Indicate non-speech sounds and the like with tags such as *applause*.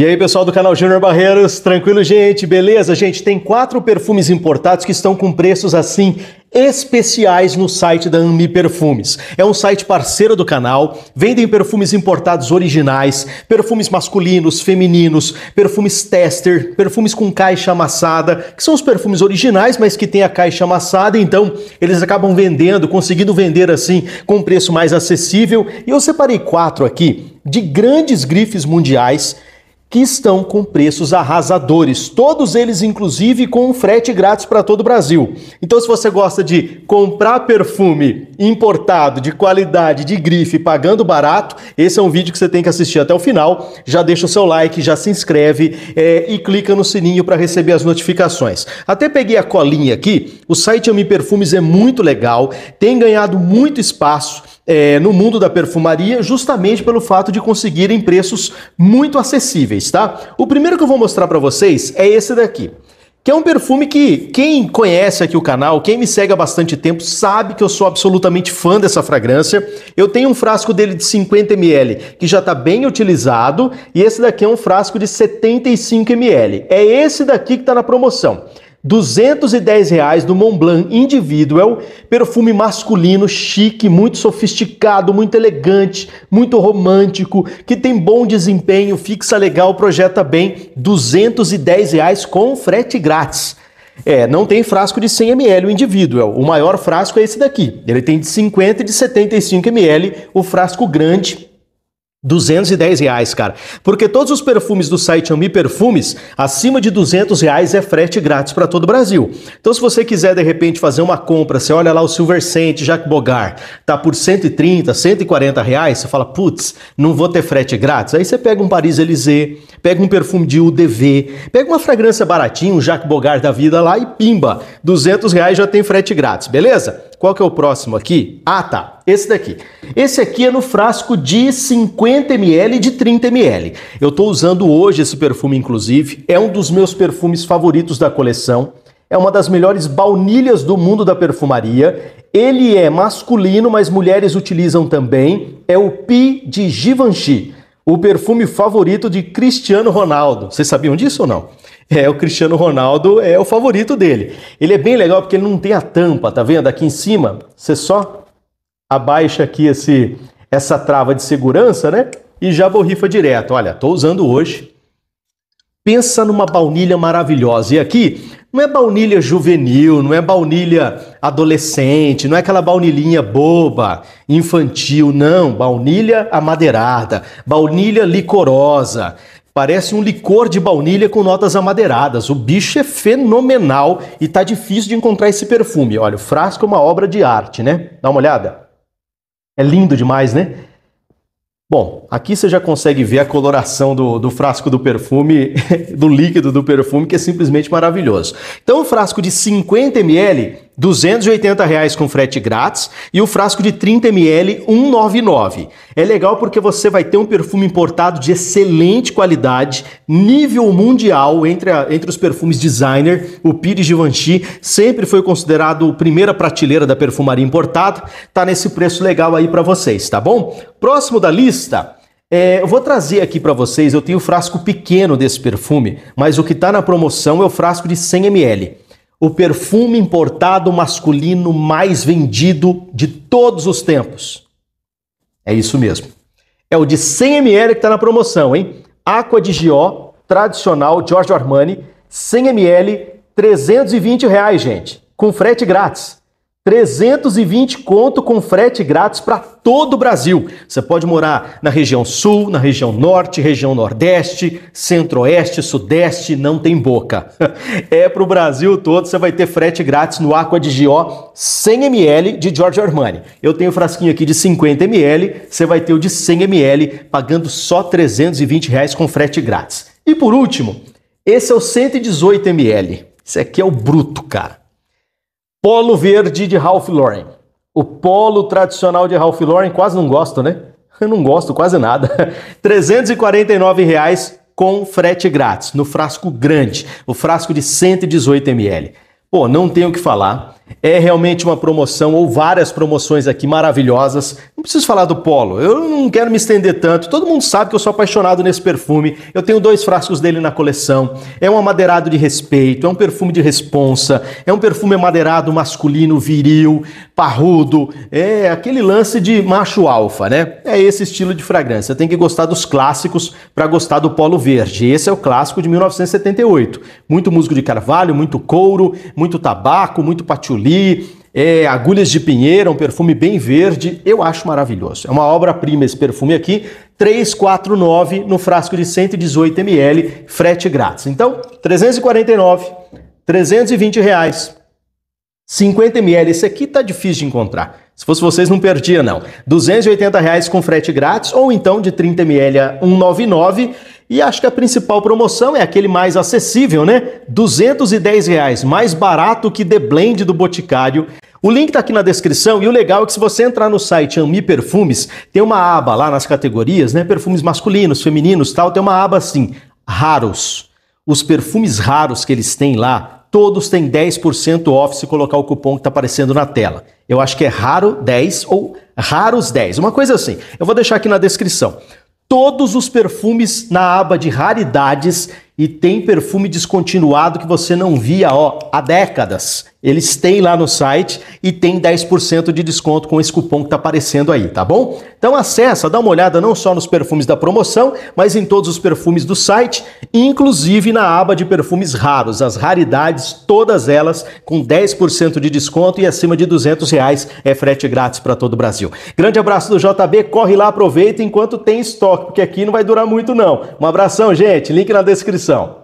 E aí, pessoal do canal Júnior Barreiros, tranquilo, gente? Beleza? Gente, tem quatro perfumes importados que estão com preços assim especiais no site da Ami Perfumes. É um site parceiro do canal, vendem perfumes importados originais, perfumes masculinos, femininos, perfumes tester, perfumes com caixa amassada, que são os perfumes originais, mas que tem a caixa amassada, então eles acabam vendendo, conseguindo vender assim com um preço mais acessível. E eu separei quatro aqui de grandes grifes mundiais que estão com preços arrasadores, todos eles inclusive com frete grátis para todo o Brasil. Então se você gosta de comprar perfume importado de qualidade, de grife, pagando barato, esse é um vídeo que você tem que assistir até o final. Já deixa o seu like, já se inscreve é, e clica no sininho para receber as notificações. Até peguei a colinha aqui. O site Ami Perfumes é muito legal, tem ganhado muito espaço é, no mundo da perfumaria, justamente pelo fato de conseguirem preços muito acessíveis, tá? O primeiro que eu vou mostrar para vocês é esse daqui que é um perfume que quem conhece aqui o canal, quem me segue há bastante tempo, sabe que eu sou absolutamente fã dessa fragrância. Eu tenho um frasco dele de 50 ml que já está bem utilizado e esse daqui é um frasco de 75 ml. É esse daqui que está na promoção. 210 reais do Montblanc Individual, perfume masculino, chique, muito sofisticado, muito elegante, muito romântico, que tem bom desempenho, fixa legal, projeta bem, 210 reais com frete grátis. É, não tem frasco de 100 ml o Individual, o maior frasco é esse daqui, ele tem de 50 e de 75 ml, o frasco grande 210 reais, cara. Porque todos os perfumes do site Ami Perfumes, acima de 200 reais é frete grátis para todo o Brasil. Então se você quiser de repente fazer uma compra, você olha lá o Silver Scent, Jacques Bogart, tá por 130, 140 reais, você fala, putz, não vou ter frete grátis. Aí você pega um Paris Elysée, pega um perfume de UDV, pega uma fragrância baratinha, um Jacques Bogart da vida lá e pimba, 200 reais já tem frete grátis, beleza? Qual que é o próximo aqui? Ah, tá. Esse daqui. Esse aqui é no frasco de 50 ml de 30 ml. Eu estou usando hoje esse perfume, inclusive. É um dos meus perfumes favoritos da coleção. É uma das melhores baunilhas do mundo da perfumaria. Ele é masculino, mas mulheres utilizam também. É o Pi de Givenchy, o perfume favorito de Cristiano Ronaldo. Vocês sabiam disso ou não? É, o Cristiano Ronaldo é o favorito dele. Ele é bem legal porque ele não tem a tampa, tá vendo? Aqui em cima, você só abaixa aqui esse, essa trava de segurança, né? E já borrifa direto. Olha, estou usando hoje. Pensa numa baunilha maravilhosa. E aqui não é baunilha juvenil, não é baunilha adolescente, não é aquela baunilhinha boba, infantil, não. Baunilha amadeirada, baunilha licorosa. Parece um licor de baunilha com notas amadeiradas. O bicho é fenomenal e tá difícil de encontrar esse perfume. Olha, o frasco é uma obra de arte, né? Dá uma olhada. É lindo demais, né? Bom, aqui você já consegue ver a coloração do, do, frasco do perfume, *laughs* do líquido do perfume, que é simplesmente maravilhoso. Então, um frasco de 50 ml 280 reais com frete grátis e o frasco de 30 ml 199. É legal porque você vai ter um perfume importado de excelente qualidade, nível mundial entre, a, entre os perfumes designer. O Pires Givenchy sempre foi considerado a primeira prateleira da perfumaria importada. Tá nesse preço legal aí para vocês, tá bom? Próximo da lista, é, eu vou trazer aqui para vocês, eu tenho o frasco pequeno desse perfume, mas o que está na promoção é o frasco de 100 ml o perfume importado masculino mais vendido de todos os tempos. É isso mesmo. É o de 100 ml que está na promoção, hein? Aqua de Gio tradicional, Giorgio Armani, 100 ml, 320 reais, gente, com frete grátis. 320 conto com frete grátis para todo o Brasil. Você pode morar na região sul, na região norte, região nordeste, centro-oeste, sudeste, não tem boca. *laughs* É para o Brasil todo, você vai ter frete grátis no Aqua de Gió 100 ml de Giorgio Armani. Eu tenho o frasquinho aqui de 50 ml, você vai ter o de 100 ml pagando só 320 reais com frete grátis. E por último, esse é o 118 ml. Esse aqui é o bruto, cara. Polo verde de Ralph Lauren. O polo tradicional de Ralph Lauren quase não gosto, né? *laughs* Eu não gosto quase nada. *laughs* R$ 349,00 reais com frete grátis no frasco grande, o frasco de 118 ml. Pô, não tenho o que falar. É realmente uma promoção ou várias promoções aqui maravilhosas. Não preciso falar do Polo, eu não quero me estender tanto. Todo mundo sabe que eu sou apaixonado nesse perfume. Eu tenho dois frascos dele na coleção. É um amadeirado de respeito, é um perfume de responsa, é um perfume amadeirado masculino, viril, parrudo. É aquele lance de macho alfa, né? É esse estilo de fragrância. Tem que gostar dos clássicos para gostar do Polo Verde. Esse é o clássico de 1978. Muito musgo de carvalho, muito couro, muito tabaco, muito patchouli patchouli, é, agulhas de pinheiro, é um perfume bem verde, eu acho maravilhoso. É uma obra-prima esse perfume aqui, 349 no frasco de 118 ml, frete grátis. Então, 349, 320 reais, 50 ml, esse aqui tá difícil de encontrar. Se fosse vocês, não perdia, não. R$ 280 reais com frete grátis, ou então de 30 ml a 199 e acho que a principal promoção é aquele mais acessível, né? R$ 210, reais, mais barato que The Blend do Boticário. O link está aqui na descrição e o legal é que se você entrar no site Ami Perfumes, tem uma aba lá nas categorias, né? Perfumes masculinos, femininos, tal, tem uma aba assim, raros. Os perfumes raros que eles têm lá, todos têm 10% off se colocar o cupom que está aparecendo na tela. Eu acho que é raro 10 ou raros 10, uma coisa assim. Eu vou deixar aqui na descrição todos os perfumes na aba de raridades e tem perfume descontinuado que você não via ó, há décadas. Eles têm lá no site e tem 10% de desconto com esse cupom que está aparecendo aí, tá bom? Então acessa, dá uma olhada não só nos perfumes da promoção, mas em todos os perfumes do site, inclusive na aba de perfumes raros, as raridades, todas elas com 10% de desconto e acima de 200 reais é frete grátis para todo o Brasil. Grande abraço do JB, corre lá, aproveita enquanto tem estoque, porque aqui não vai durar muito não. Um abração, gente, link na descrição descrição.